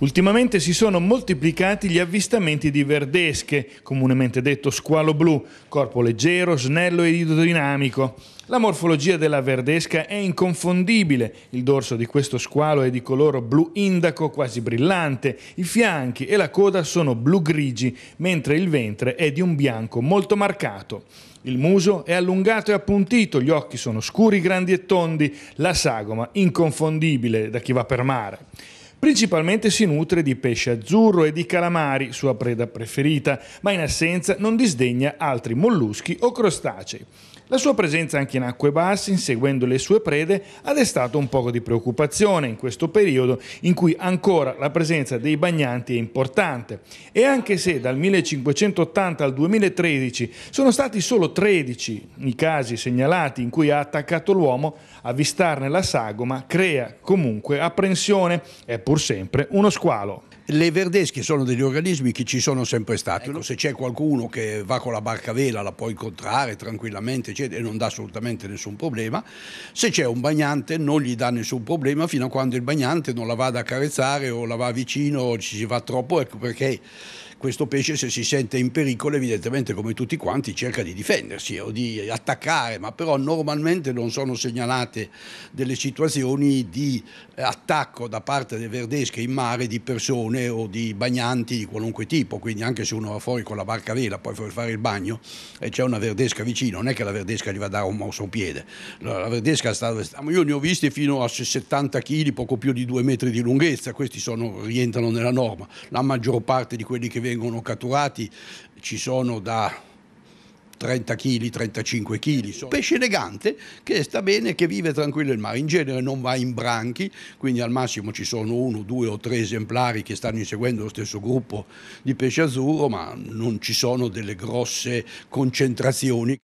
Ultimamente si sono moltiplicati gli avvistamenti di verdesche, comunemente detto squalo blu, corpo leggero, snello ed idrodinamico. La morfologia della verdesca è inconfondibile, il dorso di questo squalo è di colore blu indaco quasi brillante, i fianchi e la coda sono blu-grigi, mentre il ventre è di un bianco molto marcato. Il muso è allungato e appuntito, gli occhi sono scuri, grandi e tondi, la sagoma inconfondibile da chi va per mare. Principalmente si nutre di pesce azzurro e di calamari, sua preda preferita, ma in assenza non disdegna altri molluschi o crostacei. La sua presenza anche in acque basse, inseguendo le sue prede, ha destato un poco di preoccupazione in questo periodo in cui ancora la presenza dei bagnanti è importante. E anche se dal 1580 al 2013 sono stati solo 13 i casi segnalati in cui ha attaccato l'uomo, avvistarne la sagoma crea comunque apprensione. È pur sempre uno squalo. Le verdesche sono degli organismi che ci sono sempre stati. Ecco, se c'è qualcuno che va con la barca a vela la può incontrare tranquillamente eccetera, e non dà assolutamente nessun problema. Se c'è un bagnante non gli dà nessun problema fino a quando il bagnante non la va ad accarezzare o la va vicino o ci si va troppo, ecco perché questo pesce se si sente in pericolo evidentemente come tutti quanti cerca di difendersi eh, o di attaccare, ma però normalmente non sono segnalate delle situazioni di eh, attacco da parte delle verdesche in mare di persone o di bagnanti di qualunque tipo, quindi anche se uno va fuori con la barca a vela poi per fare il bagno e c'è una verdesca vicino, non è che la verdesca gli va a dare un morso un piede, la verdesca sta dove sta io ne ho visti fino a 70 kg, poco più di 2 metri di lunghezza, questi sono, rientrano nella norma, la maggior parte di quelli che vedo vengono catturati ci sono da 30 kg, 35 kg. Pesce elegante che sta bene, che vive tranquillo nel mare. In genere non va in branchi, quindi al massimo ci sono uno, due o tre esemplari che stanno inseguendo lo stesso gruppo di pesce azzurro, ma non ci sono delle grosse concentrazioni.